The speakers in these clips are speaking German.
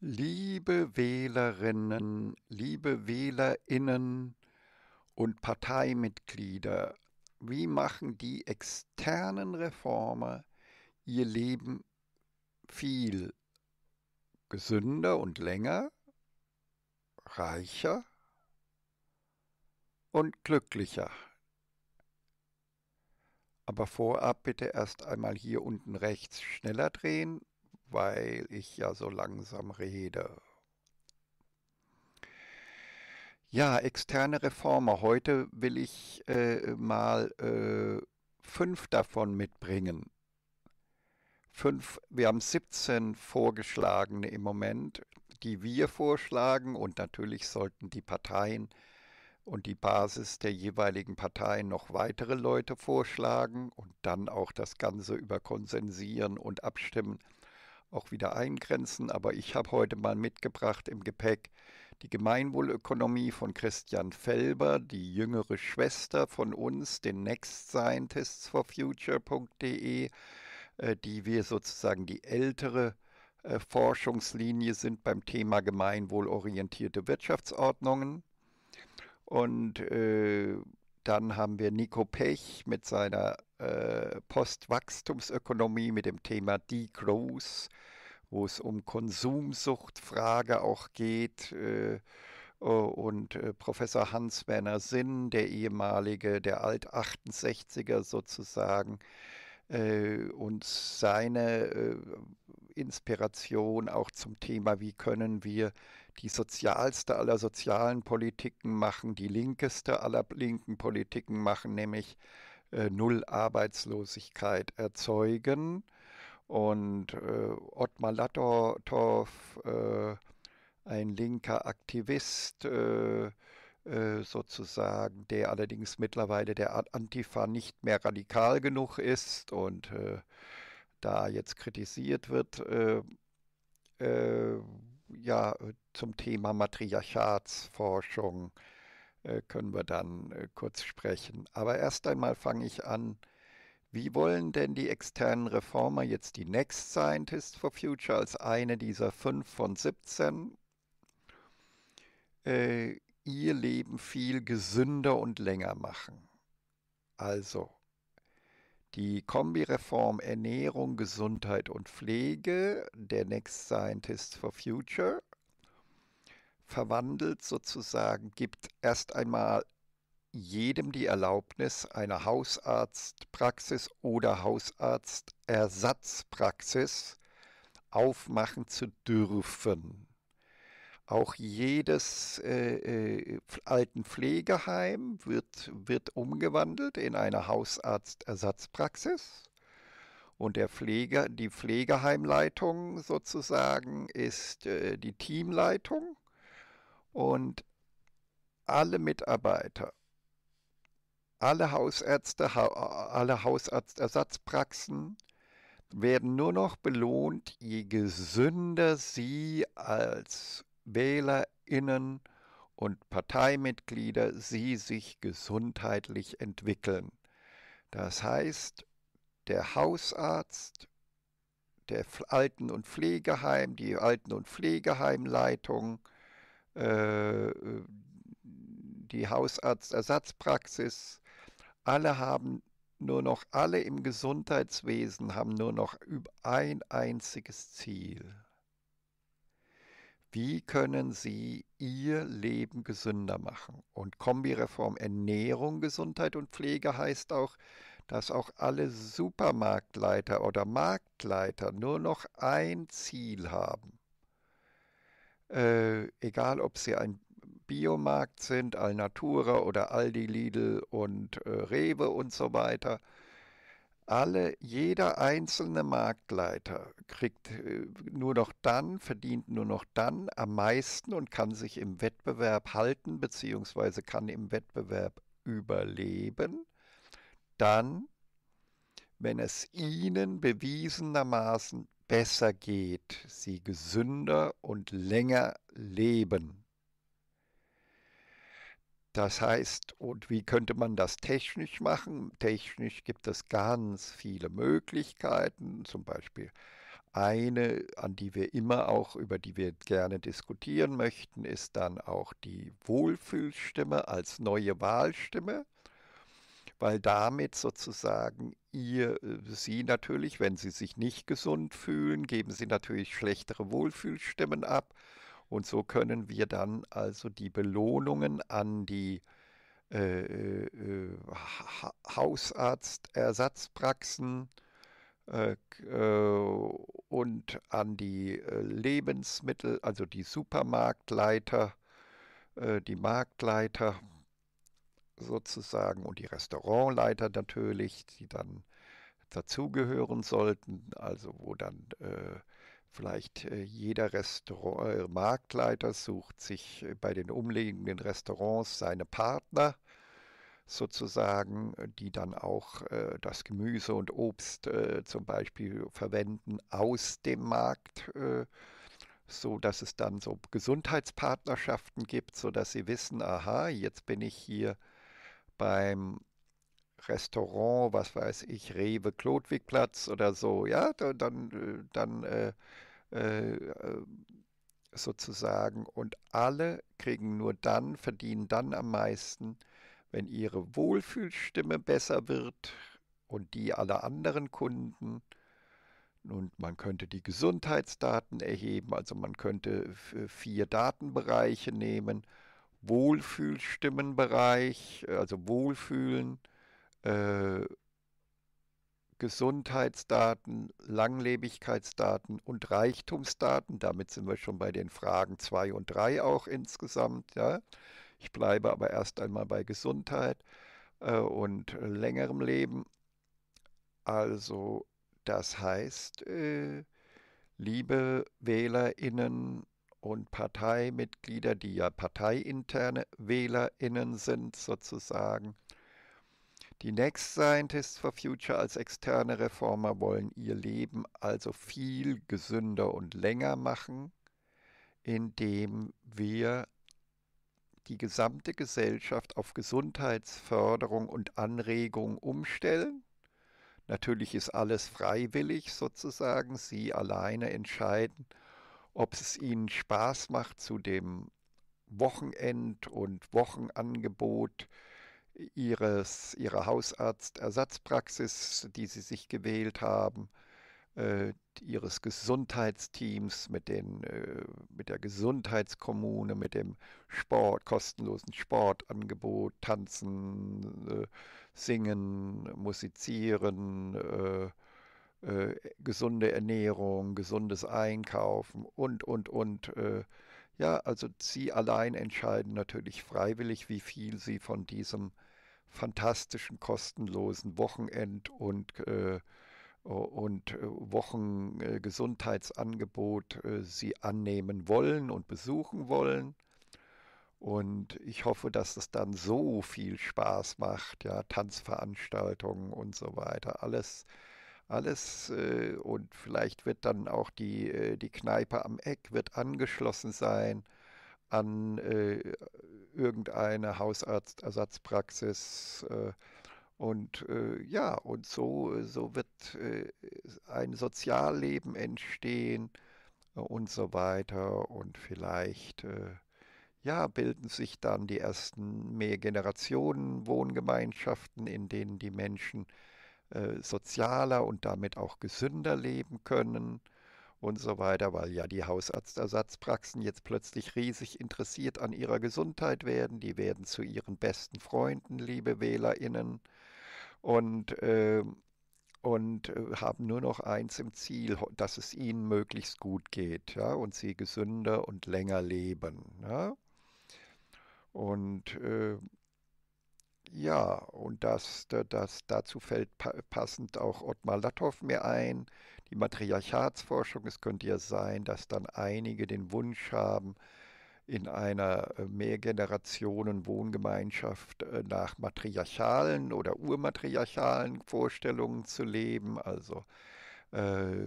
Liebe Wählerinnen, liebe Wählerinnen und Parteimitglieder, wie machen die externen Reformer ihr Leben viel gesünder und länger, reicher und glücklicher? Aber vorab bitte erst einmal hier unten rechts schneller drehen weil ich ja so langsam rede. Ja, externe Reformer. Heute will ich äh, mal äh, fünf davon mitbringen. Fünf, wir haben 17 vorgeschlagene im Moment, die wir vorschlagen und natürlich sollten die Parteien und die Basis der jeweiligen Parteien noch weitere Leute vorschlagen und dann auch das Ganze über konsensieren und abstimmen auch wieder eingrenzen, aber ich habe heute mal mitgebracht im Gepäck die Gemeinwohlökonomie von Christian Felber, die jüngere Schwester von uns, den Next Scientists for Future.de, äh, die wir sozusagen die ältere äh, Forschungslinie sind beim Thema gemeinwohlorientierte Wirtschaftsordnungen. Und äh, dann haben wir Nico Pech mit seiner äh, Postwachstumsökonomie mit dem Thema Degrowth, wo es um Konsumsuchtfrage auch geht. Äh, und äh, Professor Hans-Werner Sinn, der ehemalige, der Alt-68er sozusagen, äh, und seine äh, Inspiration auch zum Thema, wie können wir die sozialste aller sozialen Politiken machen, die linkeste aller linken Politiken machen, nämlich äh, Null Arbeitslosigkeit erzeugen. Und äh, Ottmar Lattorf, äh, ein linker Aktivist, äh, äh, sozusagen, der allerdings mittlerweile der Antifa nicht mehr radikal genug ist und äh, da jetzt kritisiert wird, ja äh, zum Thema Matriarchatsforschung äh, können wir dann äh, kurz sprechen. Aber erst einmal fange ich an. Wie wollen denn die externen Reformer jetzt die Next Scientist for Future als eine dieser fünf von 17 äh, ihr Leben viel gesünder und länger machen? Also, die Kombireform Ernährung, Gesundheit und Pflege der Next Scientists for Future verwandelt sozusagen, gibt erst einmal jedem die Erlaubnis, eine Hausarztpraxis oder Hausarztersatzpraxis aufmachen zu dürfen. Auch jedes äh, äh alten Pflegeheim wird, wird umgewandelt in eine Hausarztersatzpraxis. Und der Pflege, die Pflegeheimleitung sozusagen ist äh, die Teamleitung. Und alle Mitarbeiter, alle Hausärzte, ha alle Hausarztersatzpraxen werden nur noch belohnt, je gesünder sie als Wählerinnen und Parteimitglieder sie sich gesundheitlich entwickeln. Das heißt, der Hausarzt, der Alten- und Pflegeheim, die Alten- und Pflegeheimleitung, äh, die Hausarztersatzpraxis, alle haben nur noch, alle im Gesundheitswesen haben nur noch ein einziges Ziel wie können Sie Ihr Leben gesünder machen? Und Kombireform Ernährung, Gesundheit und Pflege heißt auch, dass auch alle Supermarktleiter oder Marktleiter nur noch ein Ziel haben. Äh, egal, ob sie ein Biomarkt sind, Alnatura oder Aldi, Lidl und äh, Rewe und so weiter alle, jeder einzelne Marktleiter kriegt äh, nur noch dann, verdient nur noch dann am meisten und kann sich im Wettbewerb halten, beziehungsweise kann im Wettbewerb überleben, dann, wenn es ihnen bewiesenermaßen besser geht, sie gesünder und länger leben. Das heißt, und wie könnte man das technisch machen? Technisch gibt es ganz viele Möglichkeiten, zum Beispiel eine, an die wir immer auch, über die wir gerne diskutieren möchten, ist dann auch die Wohlfühlstimme als neue Wahlstimme, weil damit sozusagen ihr, äh, sie natürlich, wenn sie sich nicht gesund fühlen, geben sie natürlich schlechtere Wohlfühlstimmen ab und so können wir dann also die Belohnungen an die äh, äh, ha äh, Hausarztersatzpraxen äh, äh, und an die äh, Lebensmittel, also die Supermarktleiter, die Marktleiter sozusagen und die Restaurantleiter natürlich, die dann dazugehören sollten, also wo dann äh, Vielleicht äh, jeder Restaurant, äh, Marktleiter sucht sich äh, bei den umliegenden Restaurants seine Partner sozusagen, die dann auch äh, das Gemüse und Obst äh, zum Beispiel verwenden aus dem Markt, äh, so dass es dann so Gesundheitspartnerschaften gibt, so dass sie wissen, aha, jetzt bin ich hier beim Restaurant, was weiß ich, Rewe, Klodwigplatz oder so, ja, dann, äh, dann äh, äh, äh, sozusagen. Und alle kriegen nur dann, verdienen dann am meisten, wenn ihre Wohlfühlstimme besser wird und die aller anderen Kunden. Und man könnte die Gesundheitsdaten erheben, also man könnte äh, vier Datenbereiche nehmen. Wohlfühlstimmenbereich, also Wohlfühlen, äh, Gesundheitsdaten, Langlebigkeitsdaten und Reichtumsdaten. Damit sind wir schon bei den Fragen 2 und 3 auch insgesamt. Ja. Ich bleibe aber erst einmal bei Gesundheit äh, und längerem Leben. Also das heißt, äh, liebe Wählerinnen und Parteimitglieder, die ja parteiinterne Wählerinnen sind sozusagen, die Next Scientists for Future als externe Reformer wollen ihr Leben also viel gesünder und länger machen, indem wir die gesamte Gesellschaft auf Gesundheitsförderung und Anregung umstellen. Natürlich ist alles freiwillig sozusagen. Sie alleine entscheiden, ob es ihnen Spaß macht, zu dem Wochenend- und Wochenangebot ihres, ihrer Hausarztersatzpraxis, die sie sich gewählt haben, äh, ihres Gesundheitsteams, mit, den, äh, mit der Gesundheitskommune, mit dem Sport, kostenlosen Sportangebot, Tanzen, äh, Singen, Musizieren, äh, äh, gesunde Ernährung, gesundes Einkaufen und, und, und. Äh, ja, also sie allein entscheiden natürlich freiwillig, wie viel sie von diesem fantastischen kostenlosen Wochenend- und, äh, und äh, Wochengesundheitsangebot äh, äh, Sie annehmen wollen und besuchen wollen. Und ich hoffe, dass es dann so viel Spaß macht, ja, Tanzveranstaltungen und so weiter, alles, alles äh, und vielleicht wird dann auch die, äh, die Kneipe am Eck wird angeschlossen sein an äh, irgendeine Hausarztersatzpraxis. Äh, und äh, ja, und so, so wird äh, ein Sozialleben entstehen äh, und so weiter. Und vielleicht äh, ja, bilden sich dann die ersten Mehrgenerationen-Wohngemeinschaften, in denen die Menschen sozialer und damit auch gesünder leben können und so weiter, weil ja die Hausarztersatzpraxen jetzt plötzlich riesig interessiert an ihrer Gesundheit werden. Die werden zu ihren besten Freunden, liebe WählerInnen. Und, ähm, äh, und haben nur noch eins im Ziel, dass es ihnen möglichst gut geht ja, und sie gesünder und länger leben. Ja. Und äh, ja, und das, das, dazu fällt passend auch Ottmar Latthoff mir ein, die Matriarchatsforschung. Es könnte ja sein, dass dann einige den Wunsch haben, in einer äh, Mehrgenerationen-Wohngemeinschaft äh, nach matriarchalen oder urmatriarchalen Vorstellungen zu leben. Also äh,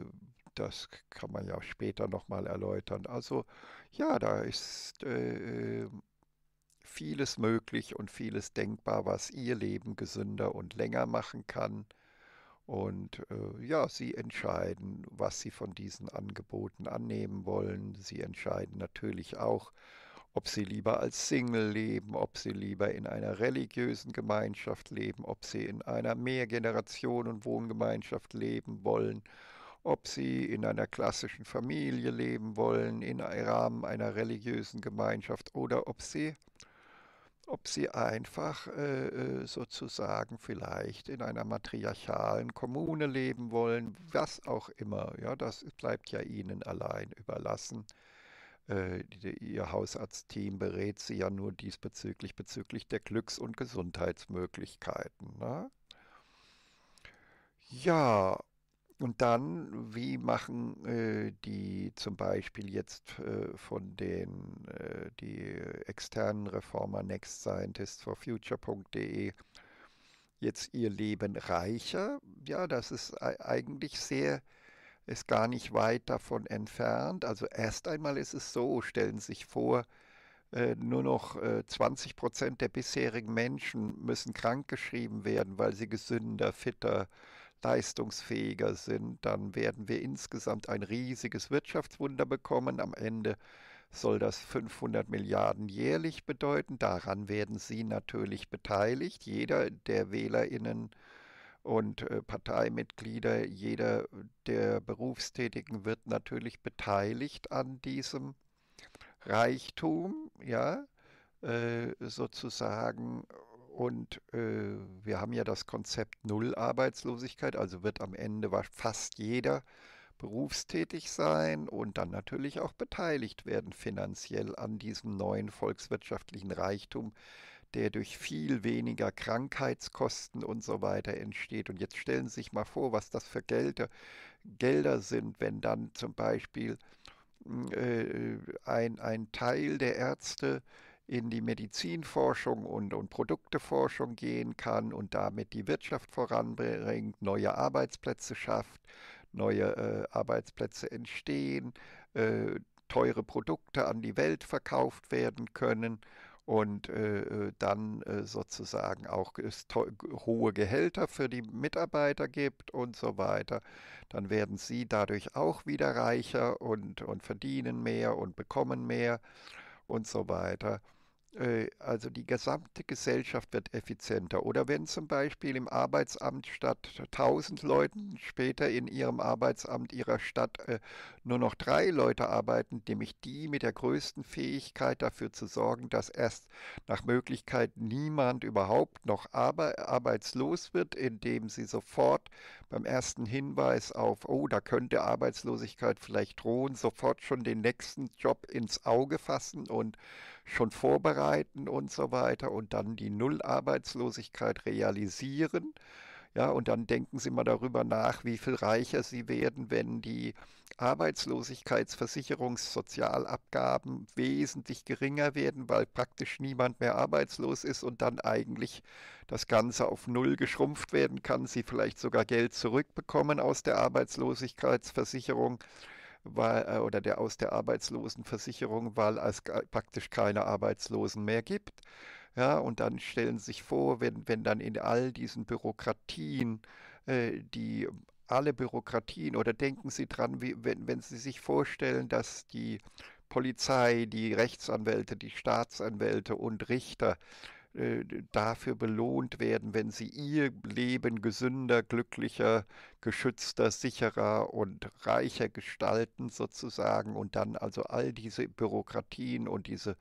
das kann man ja später nochmal erläutern. Also ja, da ist äh, vieles möglich und vieles denkbar, was ihr Leben gesünder und länger machen kann. Und äh, ja, sie entscheiden, was sie von diesen Angeboten annehmen wollen. Sie entscheiden natürlich auch, ob sie lieber als Single leben, ob sie lieber in einer religiösen Gemeinschaft leben, ob sie in einer Mehrgenerationen-Wohngemeinschaft leben wollen, ob sie in einer klassischen Familie leben wollen, im Rahmen einer religiösen Gemeinschaft oder ob sie ob sie einfach äh, äh, sozusagen vielleicht in einer matriarchalen Kommune leben wollen, was auch immer. Ja, das bleibt ja ihnen allein überlassen. Äh, ihr Hausarztteam berät sie ja nur diesbezüglich bezüglich der Glücks- und Gesundheitsmöglichkeiten. Ne? Ja, und dann, wie machen äh, die zum Beispiel jetzt äh, von den äh, die externen Reformer Next Scientist for Future.de jetzt ihr Leben reicher? Ja, das ist eigentlich sehr ist gar nicht weit davon entfernt. Also erst einmal ist es so, stellen Sie sich vor, äh, nur noch 20 äh, Prozent der bisherigen Menschen müssen krankgeschrieben werden, weil sie gesünder, fitter, äh, leistungsfähiger sind, dann werden wir insgesamt ein riesiges Wirtschaftswunder bekommen. Am Ende soll das 500 Milliarden jährlich bedeuten. Daran werden Sie natürlich beteiligt. Jeder der Wählerinnen und äh, Parteimitglieder, jeder der Berufstätigen wird natürlich beteiligt an diesem Reichtum, ja, äh, sozusagen und äh, wir haben ja das Konzept Null Arbeitslosigkeit, also wird am Ende fast jeder berufstätig sein und dann natürlich auch beteiligt werden finanziell an diesem neuen volkswirtschaftlichen Reichtum, der durch viel weniger Krankheitskosten und so weiter entsteht. Und jetzt stellen Sie sich mal vor, was das für Gelder, Gelder sind, wenn dann zum Beispiel äh, ein, ein Teil der Ärzte in die Medizinforschung und, und Produkteforschung gehen kann und damit die Wirtschaft voranbringt, neue Arbeitsplätze schafft, neue äh, Arbeitsplätze entstehen, äh, teure Produkte an die Welt verkauft werden können und äh, äh dann äh, sozusagen auch hohe Gehälter für die Mitarbeiter gibt und so weiter, dann werden sie dadurch auch wieder reicher und, und verdienen mehr und bekommen mehr und so weiter. Äh, also die gesamte Gesellschaft wird effizienter. Oder wenn zum Beispiel im Arbeitsamt statt 1000 Leuten später in ihrem Arbeitsamt ihrer Stadt äh, nur noch drei Leute arbeiten, nämlich die mit der größten Fähigkeit dafür zu sorgen, dass erst nach Möglichkeit niemand überhaupt noch arbeitslos wird, indem sie sofort beim ersten Hinweis auf, oh, da könnte Arbeitslosigkeit vielleicht drohen, sofort schon den nächsten Job ins Auge fassen und schon vorbereiten und so weiter und dann die Nullarbeitslosigkeit realisieren. Ja, und dann denken Sie mal darüber nach, wie viel reicher Sie werden, wenn die Arbeitslosigkeitsversicherungssozialabgaben wesentlich geringer werden, weil praktisch niemand mehr arbeitslos ist und dann eigentlich das Ganze auf Null geschrumpft werden kann, Sie vielleicht sogar Geld zurückbekommen aus der Arbeitslosigkeitsversicherung weil, äh, oder der aus der Arbeitslosenversicherung, weil es praktisch keine Arbeitslosen mehr gibt. Ja, und dann stellen Sie sich vor, wenn, wenn dann in all diesen Bürokratien, äh, die alle Bürokratien, oder denken Sie dran, wie, wenn, wenn Sie sich vorstellen, dass die Polizei, die Rechtsanwälte, die Staatsanwälte und Richter äh, dafür belohnt werden, wenn sie ihr Leben gesünder, glücklicher, geschützter, sicherer und reicher gestalten sozusagen und dann also all diese Bürokratien und diese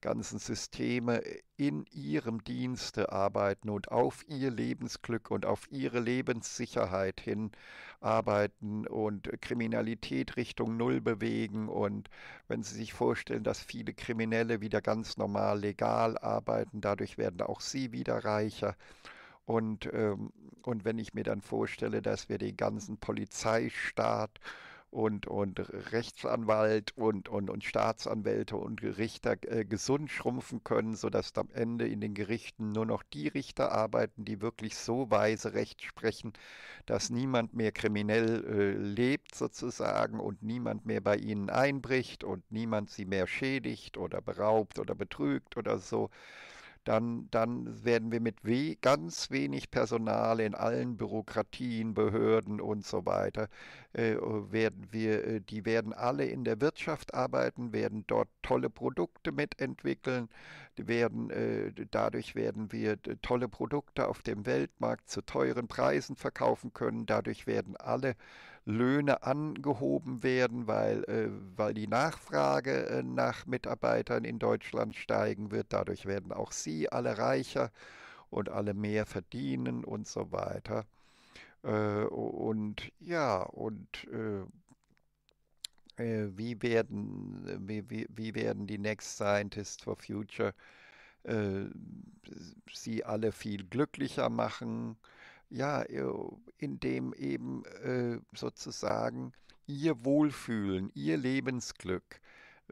ganzen Systeme in ihrem Dienste arbeiten und auf ihr Lebensglück und auf ihre Lebenssicherheit hin arbeiten und Kriminalität Richtung Null bewegen. Und wenn Sie sich vorstellen, dass viele Kriminelle wieder ganz normal legal arbeiten, dadurch werden auch sie wieder reicher. Und, ähm, und wenn ich mir dann vorstelle, dass wir den ganzen Polizeistaat und, und Rechtsanwalt und, und, und Staatsanwälte und Richter äh, gesund schrumpfen können, sodass am Ende in den Gerichten nur noch die Richter arbeiten, die wirklich so weise Recht sprechen, dass niemand mehr kriminell äh, lebt sozusagen und niemand mehr bei ihnen einbricht und niemand sie mehr schädigt oder beraubt oder betrügt oder so dann, dann werden wir mit we ganz wenig Personal in allen Bürokratien, Behörden und so weiter, äh, werden wir, äh, die werden alle in der Wirtschaft arbeiten, werden dort tolle Produkte mitentwickeln, werden, äh, dadurch werden wir äh, tolle Produkte auf dem Weltmarkt zu teuren Preisen verkaufen können, dadurch werden alle Löhne angehoben werden, weil, äh, weil die Nachfrage äh, nach Mitarbeitern in Deutschland steigen wird. Dadurch werden auch sie alle reicher und alle mehr verdienen und so weiter. Äh, und ja, und äh, äh, wie, werden, wie, wie, wie, werden die Next Scientists for Future äh, sie alle viel glücklicher machen? ja, äh, in dem eben äh, sozusagen ihr Wohlfühlen, ihr Lebensglück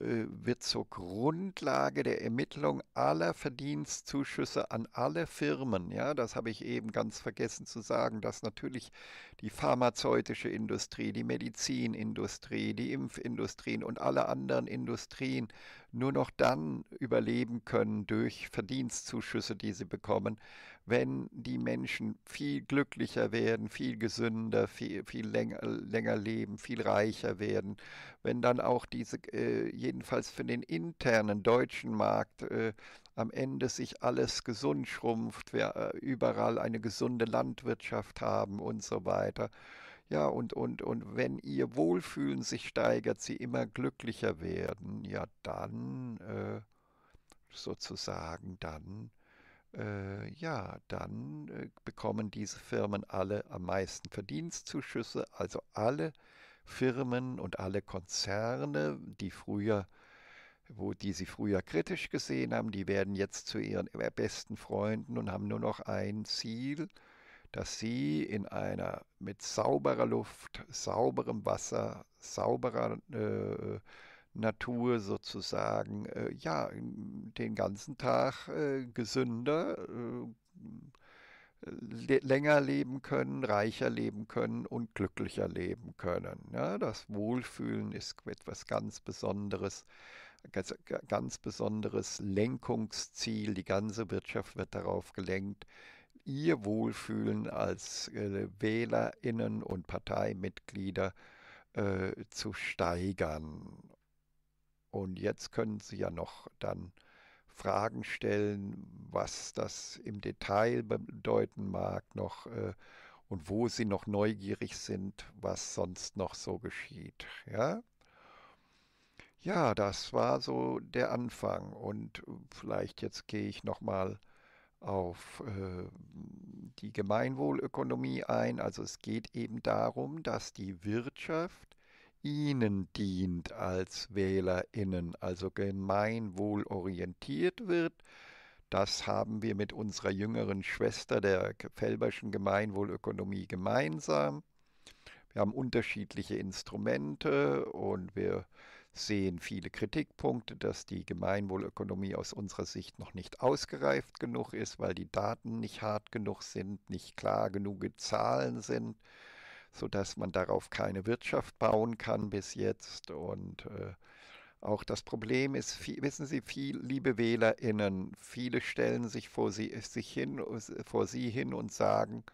äh, wird zur Grundlage der Ermittlung aller Verdienstzuschüsse an alle Firmen. Ja, das habe ich eben ganz vergessen zu sagen, dass natürlich die pharmazeutische Industrie, die Medizinindustrie, die Impfindustrien und alle anderen Industrien nur noch dann überleben können durch Verdienstzuschüsse, die sie bekommen, wenn die Menschen viel glücklicher werden, viel gesünder, viel, viel länger, länger leben, viel reicher werden, wenn dann auch diese, äh, jedenfalls für den internen deutschen Markt, äh, am Ende sich alles gesund schrumpft, wir äh, überall eine gesunde Landwirtschaft haben und so weiter. Ja, und, und, und wenn ihr Wohlfühlen sich steigert, sie immer glücklicher werden, ja, dann äh, sozusagen, dann, äh, ja, dann äh, bekommen diese Firmen alle am meisten Verdienstzuschüsse. Also alle Firmen und alle Konzerne, die früher wo die sie früher kritisch gesehen haben, die werden jetzt zu ihren äh, besten Freunden und haben nur noch ein Ziel, dass sie in einer mit sauberer Luft, sauberem Wasser, sauberer äh, Natur sozusagen, äh, ja, den ganzen Tag äh, gesünder, äh, le länger leben können, reicher leben können und glücklicher leben können. Ja, das Wohlfühlen ist etwas ganz Besonderes, ganz, ganz besonderes Lenkungsziel. Die ganze Wirtschaft wird darauf gelenkt, ihr Wohlfühlen als äh, Wählerinnen und Parteimitglieder äh, zu steigern. Und jetzt können Sie ja noch dann Fragen stellen, was das im Detail bedeuten mag noch äh, und wo Sie noch neugierig sind, was sonst noch so geschieht. Ja? Ja, das war so der Anfang und vielleicht jetzt gehe ich noch mal auf äh, die Gemeinwohlökonomie ein. Also es geht eben darum, dass die Wirtschaft ihnen dient als Wählerinnen, also gemeinwohlorientiert wird. Das haben wir mit unserer jüngeren Schwester der Felberschen Gemeinwohlökonomie gemeinsam. Wir haben unterschiedliche Instrumente und wir sehen viele Kritikpunkte, dass die Gemeinwohlökonomie aus unserer Sicht noch nicht ausgereift genug ist, weil die Daten nicht hart genug sind, nicht klar genug Zahlen sind, sodass man darauf keine Wirtschaft bauen kann bis jetzt. Und äh, auch das Problem ist, viel, wissen Sie, viel, liebe WählerInnen, viele stellen sich vor sie, sich hin, vor sie hin und sagen,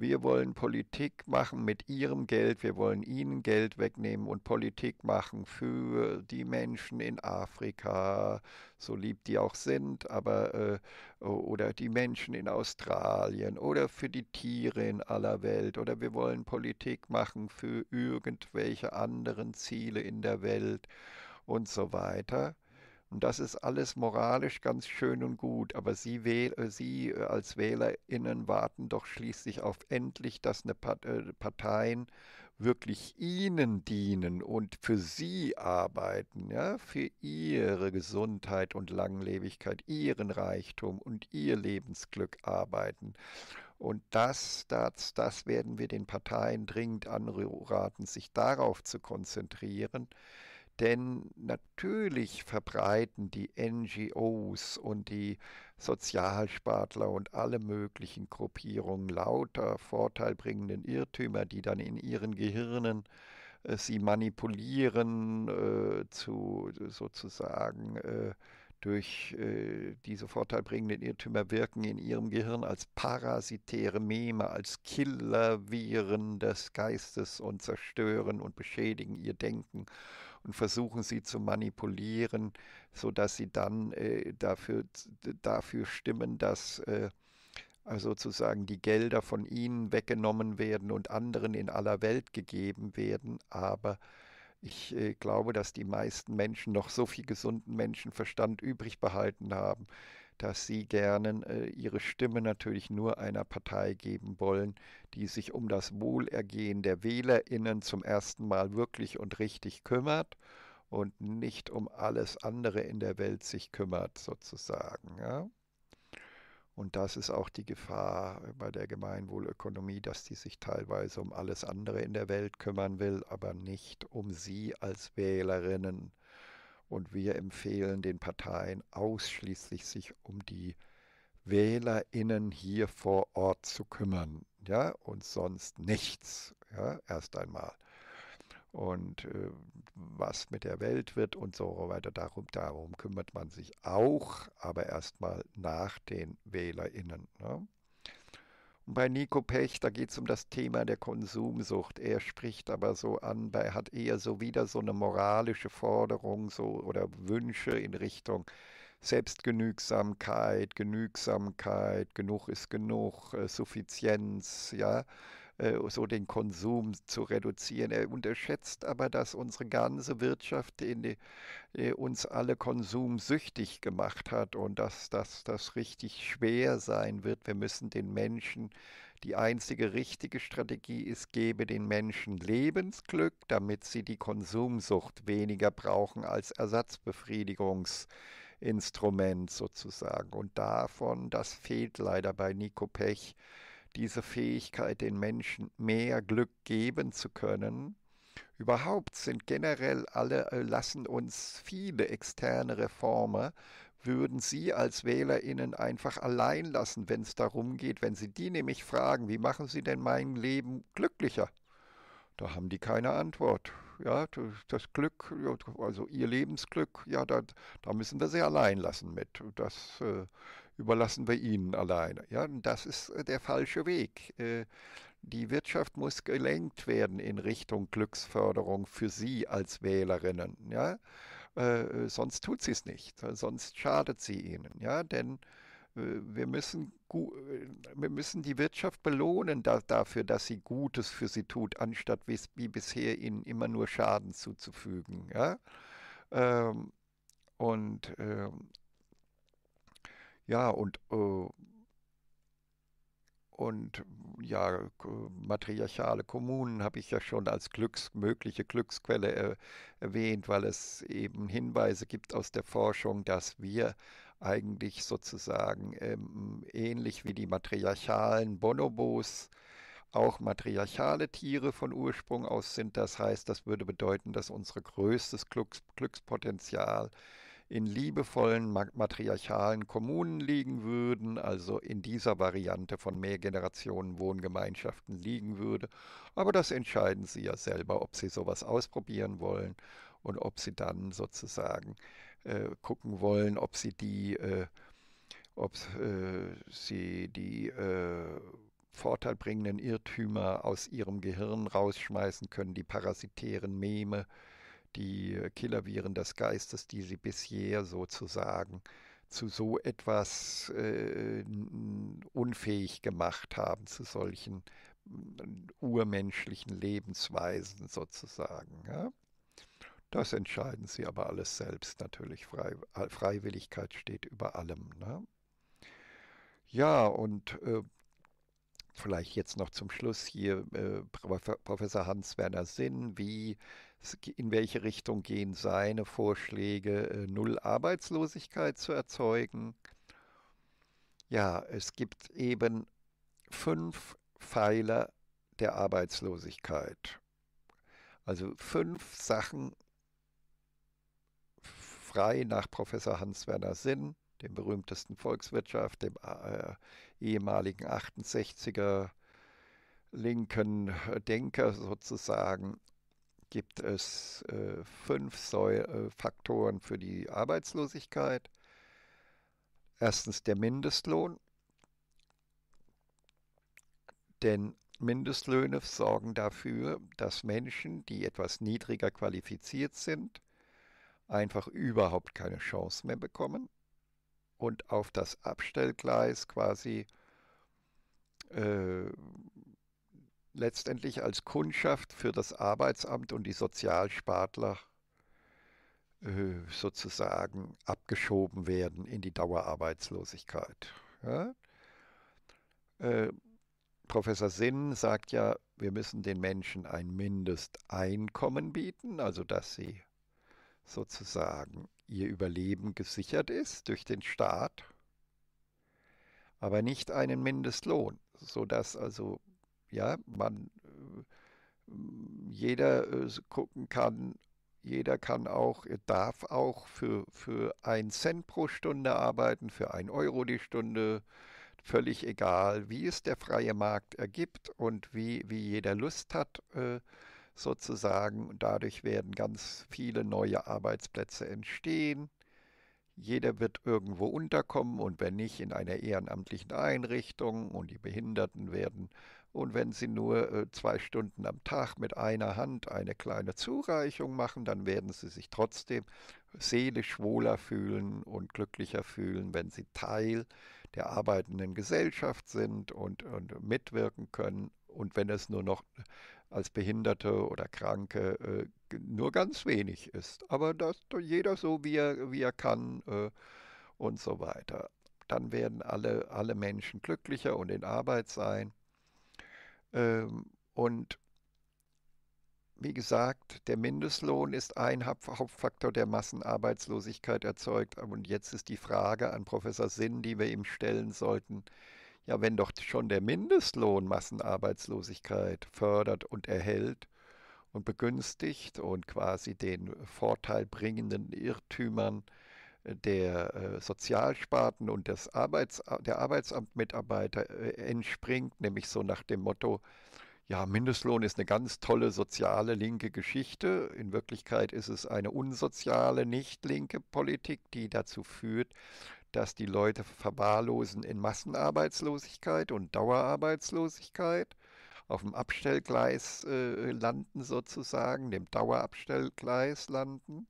wir wollen Politik machen mit ihrem Geld, wir wollen ihnen Geld wegnehmen und Politik machen für die Menschen in Afrika, so lieb die auch sind, aber äh, oder die Menschen in Australien oder für die Tiere in aller Welt oder wir wollen Politik machen für irgendwelche anderen Ziele in der Welt und so weiter. Und das ist alles moralisch ganz schön und gut, aber Sie, wähl äh, Sie äh, als WählerInnen warten doch schließlich auf endlich, dass eine äh, Parteien wirklich Ihnen dienen und für Sie arbeiten, ja, für Ihre Gesundheit und Langlebigkeit, Ihren Reichtum und Ihr Lebensglück arbeiten. Und das, das, das werden wir den Parteien dringend anraten, sich darauf zu konzentrieren, denn natürlich verbreiten die NGOs und die Sozialspartler und alle möglichen Gruppierungen lauter vorteilbringenden Irrtümer, die dann in ihren Gehirnen äh, sie manipulieren, äh, zu sozusagen äh, durch äh, diese vorteilbringenden Irrtümer wirken in ihrem Gehirn als parasitäre Meme, als Killerviren des Geistes und zerstören und beschädigen ihr Denken und versuchen sie zu manipulieren, sodass sie dann äh, dafür, dafür stimmen, dass äh, also sozusagen die Gelder von ihnen weggenommen werden und anderen in aller Welt gegeben werden. Aber ich äh, glaube, dass die meisten Menschen noch so viel gesunden Menschenverstand übrig behalten haben, dass sie gerne äh, ihre Stimme natürlich nur einer Partei geben wollen, die sich um das Wohlergehen der Wählerinnen zum ersten Mal wirklich und richtig kümmert und nicht um alles andere in der Welt sich kümmert sozusagen. Ja? Und das ist auch die Gefahr bei der Gemeinwohlökonomie, dass die sich teilweise um alles andere in der Welt kümmern will, aber nicht um sie als Wählerinnen. Und wir empfehlen den Parteien ausschließlich, sich um die WählerInnen hier vor Ort zu kümmern. Ja, und sonst nichts. Ja, erst einmal. Und äh, was mit der Welt wird und so weiter, darum, darum kümmert man sich auch, aber erstmal nach den WählerInnen. Ne? Bei Nico Pech, da geht es um das Thema der Konsumsucht. Er spricht aber so an, er hat eher so wieder so eine moralische Forderung so, oder Wünsche in Richtung Selbstgenügsamkeit, Genügsamkeit, genug ist genug, äh, Suffizienz, ja. Äh, so den Konsum zu reduzieren. Er unterschätzt aber, dass unsere ganze Wirtschaft die, äh, uns alle konsumsüchtig gemacht hat und dass das richtig schwer sein wird. Wir müssen den Menschen die einzige richtige Strategie ist, gebe den Menschen Lebensglück, damit sie die Konsumsucht weniger brauchen als Ersatzbefriedigungsinstrument sozusagen. Und davon, das fehlt leider bei Nico Pech, diese Fähigkeit, den Menschen mehr Glück geben zu können. Überhaupt sind generell alle, äh, lassen uns viele externe Reformer, würden Sie als Wählerinnen einfach allein lassen, wenn es darum geht, wenn Sie die nämlich fragen, wie machen Sie denn mein Leben glücklicher? Da haben die keine Antwort. Ja, das Glück, also ihr Lebensglück, ja, da, da müssen wir sie allein lassen mit. Das äh, überlassen wir ihnen alleine. Ja, das ist äh, der falsche Weg. Äh, die Wirtschaft muss gelenkt werden in Richtung Glücksförderung für Sie als Wählerinnen. Ja, äh, sonst tut sie es nicht, sonst schadet sie ihnen. Ja, denn wir müssen, wir müssen die Wirtschaft belohnen dafür, dass sie Gutes für sie tut, anstatt wie, bisher ihnen immer nur Schaden zuzufügen. Ja? Ähm, und ähm, ja, und, äh, und ja, matriarchale Kommunen habe ich ja schon als Glücks, mögliche Glücksquelle äh, erwähnt, weil es eben Hinweise gibt aus der Forschung, dass wir eigentlich sozusagen ähm, ähnlich wie die matriarchalen Bonobos auch matriarchale Tiere von Ursprung aus sind. Das heißt, das würde bedeuten, dass unser größtes Glücks Glückspotenzial äh, in liebevollen matriarchalen Kommunen liegen würden, also in dieser Variante von Mehrgenerationen-Wohngemeinschaften liegen würde. Aber das entscheiden Sie ja selber, ob Sie sowas ausprobieren wollen und ob Sie dann sozusagen äh, gucken wollen, ob Sie die, äh, ob, äh, Sie die äh, vorteilbringenden Irrtümer aus Ihrem Gehirn rausschmeißen können, die parasitären Meme die äh, Killerviren des Geistes, die sie bisher sozusagen zu so etwas äh, unfähig gemacht haben, zu solchen mm, urmenschlichen Lebensweisen sozusagen. Ja? Das entscheiden sie aber alles selbst natürlich. Frei, Freiwilligkeit steht über allem. Ne? Ja, und äh, vielleicht jetzt noch zum Schluss hier äh, Professor Hans-Werner Sinn, wie in welche Richtung gehen seine Vorschläge, äh, null Arbeitslosigkeit zu erzeugen. Ja, es gibt eben fünf Pfeiler der Arbeitslosigkeit. Also fünf Sachen frei nach Professor Hans-Werner Sinn, dem berühmtesten Volkswirtschaft, dem äh, ehemaligen 68er linken Denker sozusagen gibt es äh, fünf Säu äh, Faktoren für die Arbeitslosigkeit. Erstens der Mindestlohn, denn Mindestlöhne sorgen dafür, dass Menschen, die etwas niedriger qualifiziert sind, einfach überhaupt keine Chance mehr bekommen und auf das Abstellgleis quasi äh, letztendlich als Kundschaft für das Arbeitsamt und die Sozialspartler äh, sozusagen abgeschoben werden in die Dauerarbeitslosigkeit. Ja? Äh, Professor Sinn sagt ja, wir müssen den Menschen ein Mindesteinkommen bieten, also dass sie sozusagen ihr Überleben gesichert ist durch den Staat, aber nicht einen Mindestlohn, sodass also ja, man, äh, jeder äh, gucken kann, jeder kann auch, darf auch für, für einen Cent pro Stunde arbeiten, für einen Euro die Stunde, völlig egal, wie es der freie Markt ergibt und wie, wie jeder Lust hat, äh, sozusagen. Und dadurch werden ganz viele neue Arbeitsplätze entstehen. Jeder wird irgendwo unterkommen und wenn nicht, in einer ehrenamtlichen Einrichtung und die Behinderten werden und wenn Sie nur äh, zwei Stunden am Tag mit einer Hand eine kleine Zureichung machen, dann werden Sie sich trotzdem seelisch wohler fühlen und glücklicher fühlen, wenn Sie Teil der arbeitenden Gesellschaft sind und, und mitwirken können. Und wenn es nur noch als Behinderte oder Kranke äh, nur ganz wenig ist. Aber das, jeder so, wie er, wie er kann äh, und so weiter. Dann werden alle, alle Menschen glücklicher und in Arbeit sein ähm, und wie gesagt, der Mindestlohn ist ein Hauptfaktor der Massenarbeitslosigkeit erzeugt. Und jetzt ist die Frage an Professor Sinn, die wir ihm stellen sollten. Ja, wenn doch schon der Mindestlohn Massenarbeitslosigkeit fördert und erhält und begünstigt und quasi den vorteilbringenden Irrtümern äh, der äh, Sozialsparten und des Arbeits der Arbeitsamtmitarbeiter äh, entspringt, nämlich so nach dem Motto, ja, Mindestlohn ist eine ganz tolle soziale linke Geschichte. In Wirklichkeit ist es eine unsoziale, nicht linke Politik, die dazu führt, dass die Leute verwahrlosen in Massenarbeitslosigkeit und Dauerarbeitslosigkeit, auf dem Abstellgleis äh, landen sozusagen, dem Dauerabstellgleis landen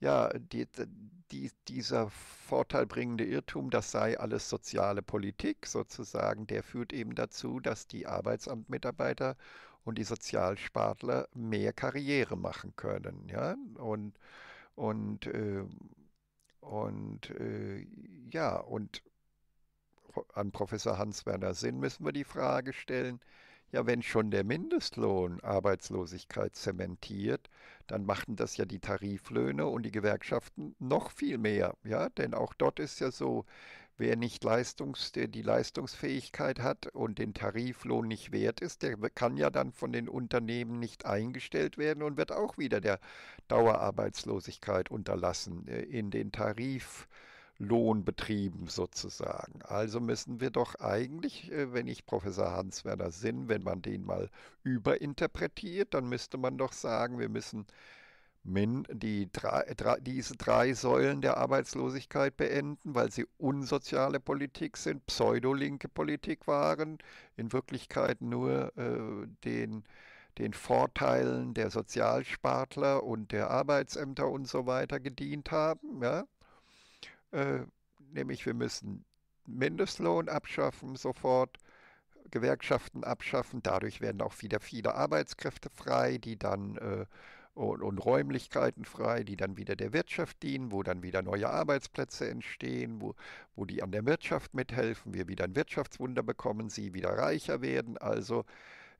ja, die, die, dieser vorteilbringende Irrtum, das sei alles soziale Politik sozusagen, der führt eben dazu, dass die Arbeitsamtmitarbeiter und die Sozialspartler mehr Karriere machen können. Ja? Und, und, äh, und äh, ja, und an Professor Hans-Werner Sinn müssen wir die Frage stellen, ja, wenn schon der Mindestlohn Arbeitslosigkeit zementiert, dann machen das ja die Tariflöhne und die Gewerkschaften noch viel mehr. Ja, denn auch dort ist ja so, wer nicht Leistungs, die Leistungsfähigkeit hat und den Tariflohn nicht wert ist, der kann ja dann von den Unternehmen nicht eingestellt werden und wird auch wieder der Dauerarbeitslosigkeit unterlassen äh, in den Tarif. Lohnbetrieben sozusagen. Also müssen wir doch eigentlich, äh, wenn ich Professor Hans-Werner Sinn, wenn man den mal überinterpretiert, dann müsste man doch sagen, wir müssen die drei, drei, diese drei Säulen der Arbeitslosigkeit beenden, weil sie unsoziale Politik sind, pseudolinke Politik waren, in Wirklichkeit nur äh, den, den Vorteilen der Sozialspartler und der Arbeitsämter und so weiter gedient haben. Ja? Äh, nämlich wir müssen Mindestlohn abschaffen sofort, Gewerkschaften abschaffen. Dadurch werden auch wieder viele Arbeitskräfte frei, die dann äh, und, und, Räumlichkeiten frei, die dann wieder der Wirtschaft dienen, wo dann wieder neue Arbeitsplätze entstehen, wo, wo die an der Wirtschaft mithelfen, wir wieder ein Wirtschaftswunder bekommen, sie wieder reicher werden. Also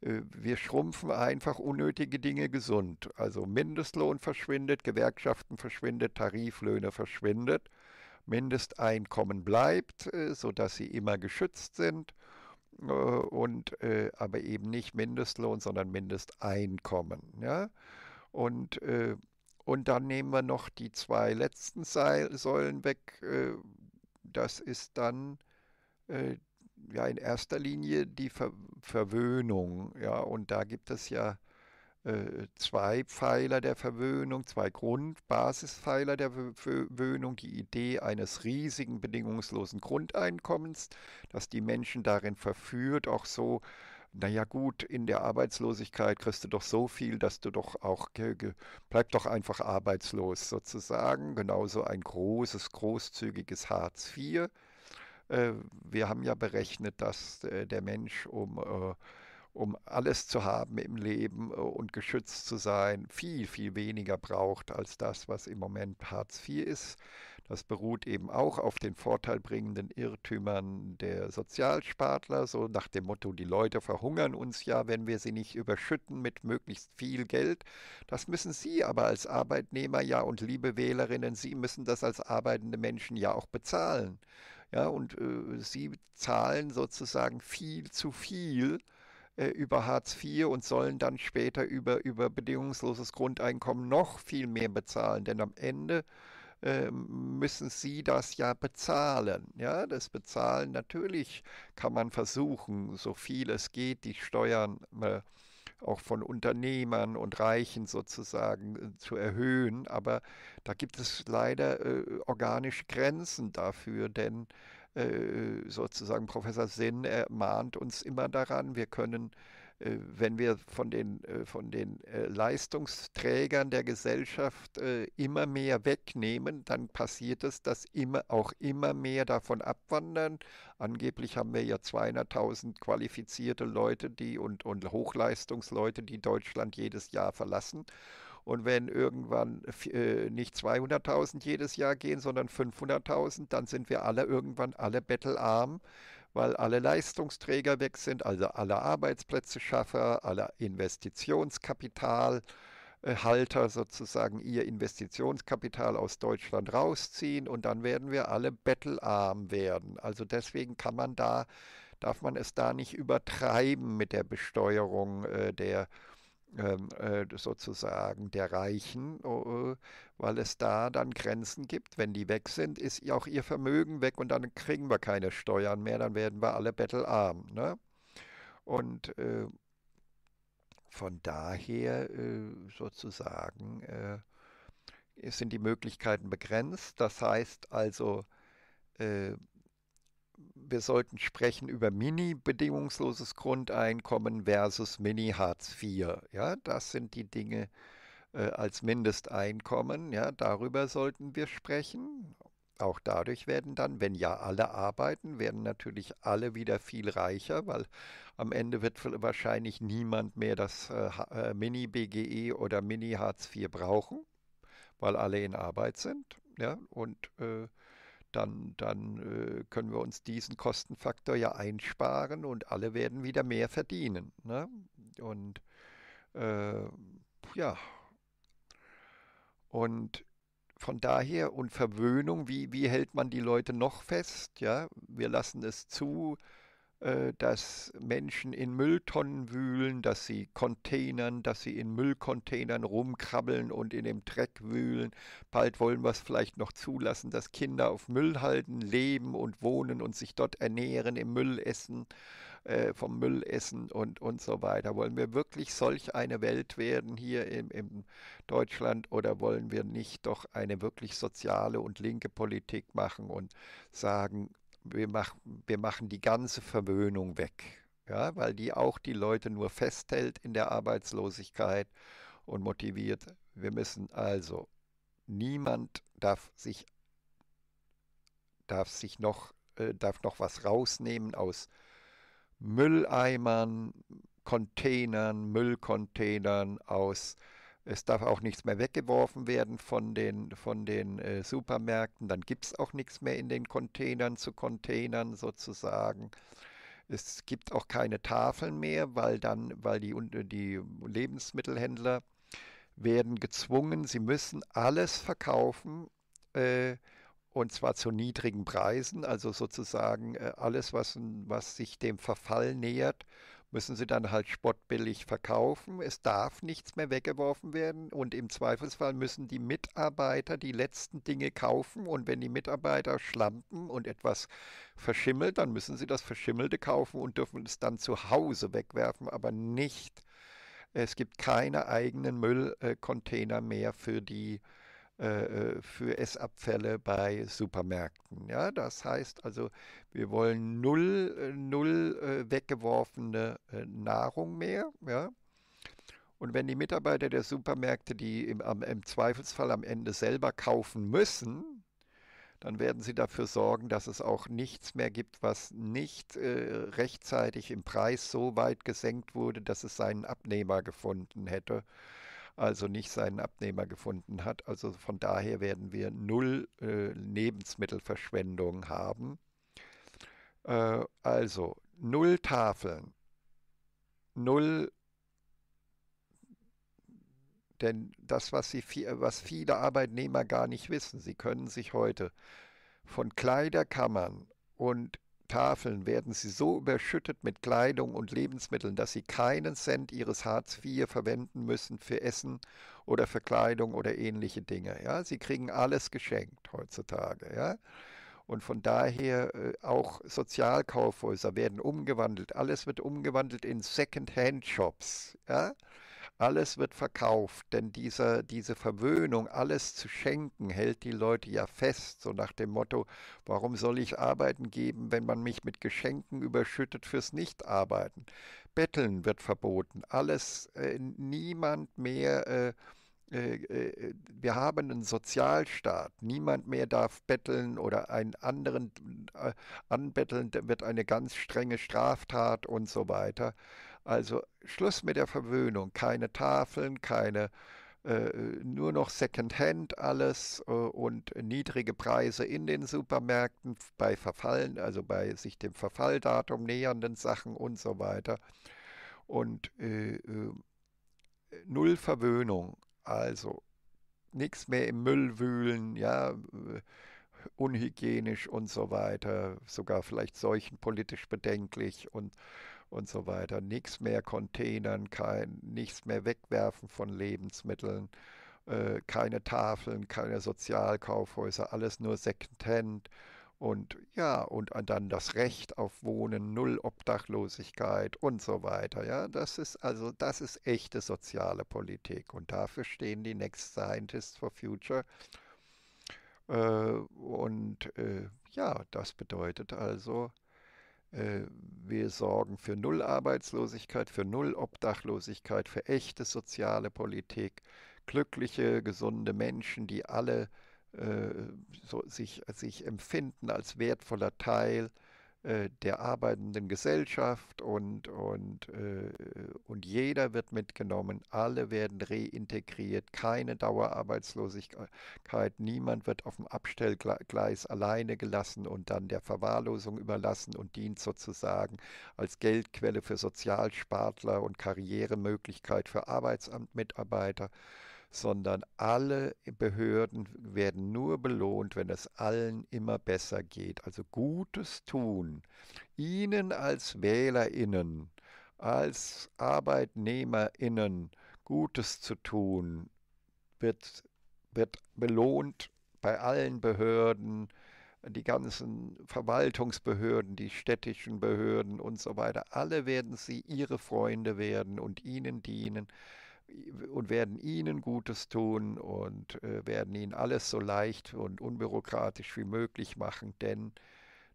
äh, wir schrumpfen einfach unnötige Dinge gesund. Also Mindestlohn verschwindet, Gewerkschaften verschwindet, Tariflöhne verschwindet. Mindesteinkommen bleibt, äh, sodass sie immer geschützt sind äh, und äh, aber eben nicht Mindestlohn, sondern Mindesteinkommen. Und, und dann nehmen wir noch die zwei letzten Säulen weg. das ist dann ja in erster Linie die Ver Verwöhnung. Ja? Und da gibt es ja äh, zwei Pfeiler der Verwöhnung, zwei Grundbasispfeiler der Verwöhnung, die Idee eines riesigen bedingungslosen Grundeinkommens, das die Menschen darin verführt, auch so, naja gut, in der Arbeitslosigkeit kriegst du doch so viel, dass du doch auch, bleib doch einfach arbeitslos sozusagen, genauso ein großes, großzügiges Hartz IV. Äh, wir haben ja berechnet, dass äh, der Mensch um um alles zu haben im Leben äh, und geschützt zu sein, viel, viel weniger braucht als das, was im Moment Hartz IV ist. Das beruht eben auch auf den vorteilbringenden Irrtümern der Sozialspartler, so nach dem Motto, die Leute verhungern uns ja, wenn wir sie nicht überschütten mit möglichst viel Geld. Das müssen Sie aber als Arbeitnehmer ja und liebe Wählerinnen, Sie müssen das als arbeitende Menschen ja auch bezahlen. Ja, und äh, Sie zahlen sozusagen viel zu viel äh, über Hartz IV und sollen dann später über, über bedingungsloses Grundeinkommen noch viel mehr bezahlen. Denn am Ende ähm, müssen sie das ja bezahlen. Ja, das Bezahlen, natürlich kann man versuchen, so viel es geht, die Steuern äh, auch von Unternehmern und Reichen sozusagen äh, zu erhöhen, aber da gibt es leider äh, organische Grenzen dafür, denn äh, sozusagen Professor Sinn ermahnt uns immer daran, wir können, äh, wenn wir von den, äh, von den Leistungsträgern der Gesellschaft immer mehr wegnehmen, dann passiert es, dass immer, auch immer mehr davon abwandern. Angeblich haben wir ja 200.000 qualifizierte Leute die und, und Hochleistungsleute, die Deutschland jedes Jahr verlassen. Und wenn irgendwann äh, nicht 200.000 jedes Jahr gehen, sondern 500.000, dann sind wir alle irgendwann alle bettelarm, weil alle Leistungsträger weg sind, also alle Arbeitsplätze schaffer, alle Investitionskapital. Halter sozusagen ihr Investitionskapital aus Deutschland rausziehen und dann werden wir alle bettelarm werden. Also deswegen kann man da, darf man es da nicht übertreiben mit der Besteuerung äh, der ähm, äh, sozusagen der Reichen, äh, weil es da dann Grenzen gibt. Wenn die weg sind, ist auch ihr Vermögen weg und dann kriegen wir keine Steuern mehr, dann werden wir alle bettelarm. Ne? Und äh, von daher sozusagen sind die Möglichkeiten begrenzt. Das heißt also, wir sollten sprechen über Mini-bedingungsloses Grundeinkommen versus Mini-Hartz IV. Ja, das sind die Dinge äh, als Mindesteinkommen. Ja, darüber sollten wir sprechen. Auch dadurch werden dann, wenn ja alle arbeiten, werden natürlich alle wieder viel reicher, weil am Ende wird wahrscheinlich niemand mehr das äh, äh Mini-BGE oder Mini-Hartz IV brauchen, weil alle in Arbeit sind. Ja, und äh, dann, dann äh, können wir uns diesen Kostenfaktor ja einsparen und alle werden wieder mehr verdienen. Ne? Und äh, ja, und von daher und Verwöhnung, wie, wie hält man die Leute noch fest? Ja, wir lassen es zu, äh, dass Menschen in Mülltonnen wühlen, dass sie Containern, dass sie in Müllcontainern rumkrabbeln und in dem Dreck wühlen. Bald wollen wir es vielleicht noch zulassen, dass Kinder auf Müllhalden leben und wohnen und sich dort ernähren, im Müll äh, vom Müllessen und, und so weiter. Wollen wir wirklich solch eine Welt werden hier in, im Deutschland oder wollen wir nicht doch eine wirklich soziale und linke Politik machen und sagen, wir, mach, wir machen die ganze Verwöhnung weg. Ja, weil die auch die Leute nur festhält in der Arbeitslosigkeit und motiviert. Wir müssen also, niemand darf sich, darf sich noch, äh, darf noch was rausnehmen aus Mülleimern, Containern, Müllcontainern, aus es darf auch nichts mehr weggeworfen werden von den, von den äh, Supermärkten. Dann gibt es auch nichts mehr in den Containern zu Containern sozusagen. Es gibt auch keine Tafeln mehr, weil dann, weil die, die Lebensmittelhändler werden gezwungen, sie müssen alles verkaufen äh, und zwar zu niedrigen Preisen, also sozusagen äh, alles, was, was sich dem Verfall nähert müssen sie dann halt spottbillig verkaufen. Es darf nichts mehr weggeworfen werden und im Zweifelsfall müssen die Mitarbeiter die letzten Dinge kaufen und wenn die Mitarbeiter schlampen und etwas verschimmelt, dann müssen sie das Verschimmelte kaufen und dürfen es dann zu Hause wegwerfen, aber nicht. Es gibt keine eigenen Müllcontainer mehr für die äh, äh, für Essabfälle bei Supermärkten. Ja, das heißt also, wir wollen null, äh, null äh, weggeworfene äh, Nahrung mehr. Ja. Und wenn die Mitarbeiter der Supermärkte, die im, am, im Zweifelsfall am Ende selber kaufen müssen, dann werden sie dafür sorgen, dass es auch nichts mehr gibt, was nicht äh, rechtzeitig im Preis so weit gesenkt wurde, dass es seinen Abnehmer gefunden hätte also nicht seinen Abnehmer gefunden hat. Also von daher werden wir null äh, Lebensmittelverschwendung haben. Äh, also null Tafeln, null denn das, was, sie, was viele Arbeitnehmer gar nicht wissen, sie können sich heute von Kleiderkammern und Tafeln werden sie so überschüttet mit Kleidung und Lebensmitteln, dass sie keinen Cent ihres Hartz IV verwenden müssen für Essen oder für Kleidung oder ähnliche Dinge. Ja, sie kriegen alles geschenkt heutzutage. Ja. Und von daher äh, auch Sozialkaufhäuser werden umgewandelt. Alles wird umgewandelt in Second-Hand-Shops. Ja. Alles wird verkauft, denn dieser, diese Verwöhnung, alles zu schenken, hält die Leute ja fest. So nach dem Motto, warum soll ich arbeiten geben, wenn man mich mit Geschenken überschüttet fürs Nichtarbeiten? Betteln wird verboten. Alles, äh, niemand mehr. Äh, äh, äh wir haben einen Sozialstaat. Niemand mehr darf betteln oder einen anderen äh, anbetteln, wird eine ganz strenge Straftat und so weiter. Also Schluss mit der Verwöhnung. Keine Tafeln, keine äh, nur noch Secondhand alles äh, und niedrige Preise in den Supermärkten bei Verfallen, also bei sich dem Verfalldatum nähernden Sachen und so weiter. Und äh, äh null Verwöhnung, also nichts mehr im Müll wühlen, ja, unhygienisch und so weiter, sogar vielleicht seuchenpolitisch bedenklich und und so weiter. Nichts mehr Containern, kein, nichts mehr Wegwerfen von Lebensmitteln, äh, keine Tafeln, keine Sozialkaufhäuser, alles nur Secondhand. Und ja, und dann das Recht auf Wohnen, Null Obdachlosigkeit und so weiter. Ja, das ist also, das ist echte soziale Politik. Und dafür stehen die Next Scientists for Future. Äh, und äh, ja, das bedeutet also, äh, wir sorgen für Null Arbeitslosigkeit, für Null Obdachlosigkeit, für echte soziale Politik, glückliche, gesunde Menschen, die alle äh, so, sich, sich empfinden als wertvoller Teil äh, der arbeitenden Gesellschaft und, und, äh, und jeder wird mitgenommen, alle werden reintegriert, keine Dauerarbeitslosigkeit, niemand wird auf dem Abstellgleis alleine gelassen und dann der Verwahrlosung überlassen und dient sozusagen als Geldquelle für Sozialspartler und Karrieremöglichkeit für Arbeitsamtmitarbeiter sondern alle Behörden werden nur belohnt, wenn es allen immer besser geht. Also Gutes tun. Ihnen als Wählerinnen, als Arbeitnehmerinnen Gutes zu tun, wird, wird belohnt bei allen Behörden, die ganzen Verwaltungsbehörden, die städtischen Behörden und so weiter, alle werden sie ihre Freunde werden und ihnen dienen und werden ihnen Gutes tun und äh, werden ihnen alles so leicht und unbürokratisch wie möglich machen, denn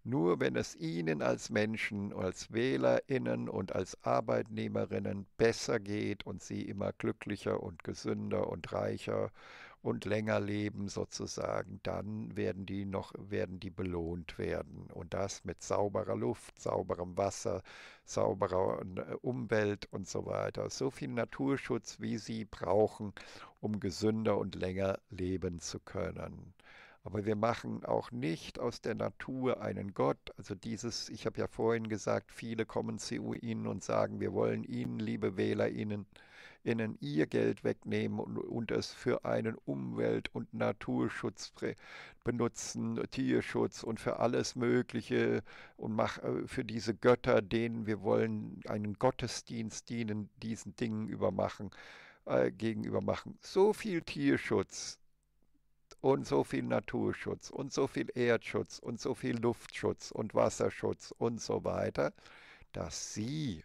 nur wenn es ihnen als Menschen, als Wählerinnen und als Arbeitnehmerinnen besser geht und sie immer glücklicher und gesünder und reicher und länger leben sozusagen, dann werden die noch, werden die belohnt werden. Und das mit sauberer Luft, sauberem Wasser, sauberer äh, Umwelt und so weiter. So viel Naturschutz, wie sie brauchen, um gesünder und länger leben zu können. Aber wir machen auch nicht aus der Natur einen Gott. Also dieses, ich habe ja vorhin gesagt, viele kommen zu Ihnen und sagen, wir wollen Ihnen, liebe WählerInnen, ihnen ihr Geld wegnehmen und, und es für einen Umwelt- und Naturschutz benutzen, Tierschutz und für alles Mögliche und mach, äh, für diese Götter, denen wir wollen, einen Gottesdienst dienen, diesen Dingen übermachen, äh, gegenüber machen. So viel Tierschutz, und so viel Naturschutz und so viel Erdschutz und so viel Luftschutz und Wasserschutz und so weiter, dass Sie,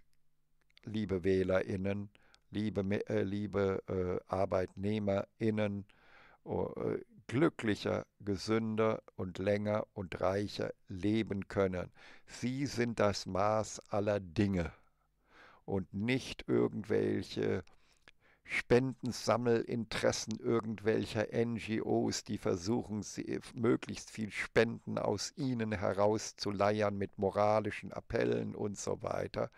liebe Wählerinnen, liebe, äh, liebe äh, ArbeitnehmerInnen, äh, glücklicher, gesünder und länger und reicher leben können. Sie sind das Maß aller Dinge und nicht irgendwelche Spendensammelinteressen irgendwelcher NGOs, die versuchen, äh, möglichst viel Spenden aus ihnen herauszuleiern mit moralischen Appellen und so weiter.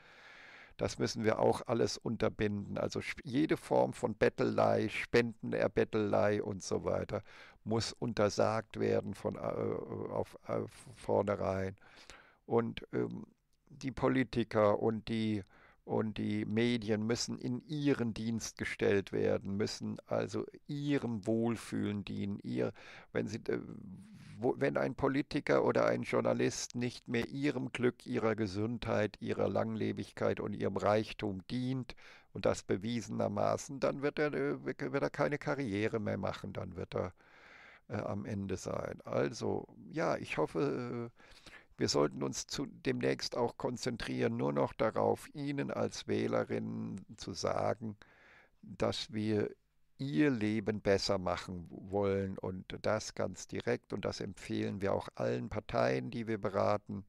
Das müssen wir auch alles unterbinden. Also jede Form von Bettelei, Spendenerbettelei und so weiter muss untersagt werden von äh, äh, auf, auf vornherein. Und ähm, die Politiker und die und die Medien müssen in ihren Dienst gestellt werden, müssen also ihrem Wohlfühlen dienen. Ihr, wenn sie, äh, wo, wenn ein Politiker oder ein Journalist nicht mehr ihrem Glück, ihrer Gesundheit, ihrer Langlebigkeit und ihrem Reichtum dient und das bewiesenermaßen, dann wird er, äh, wird er keine Karriere mehr machen, dann wird er äh, am Ende sein. Also ja, ich hoffe, äh, wir sollten uns zu, demnächst auch konzentrieren, nur noch darauf, Ihnen als Wählerinnen zu sagen, dass wir ihr Leben besser machen wollen und das ganz direkt und das empfehlen wir auch allen Parteien, die wir beraten,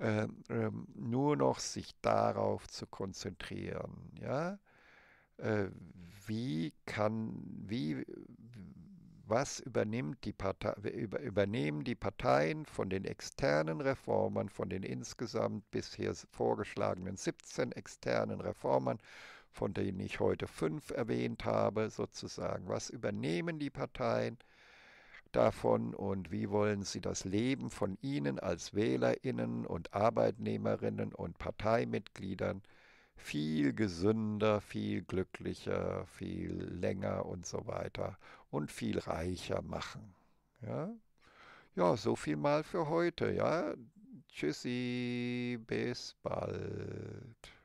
äh, äh, nur noch sich darauf zu konzentrieren. Ja? Äh, wie kann, wie, was übernimmt die Partei, über, übernehmen die Parteien von den externen Reformern, von den insgesamt bisher vorgeschlagenen 17 externen Reformern, von denen ich heute fünf erwähnt habe, sozusagen. Was übernehmen die Parteien davon und wie wollen sie das Leben von Ihnen als Wählerinnen und Arbeitnehmerinnen und Parteimitgliedern viel gesünder, viel glücklicher, viel länger und so weiter und viel reicher machen. Ja, ja so viel mal für heute. Ja, tschüssi, bis bald.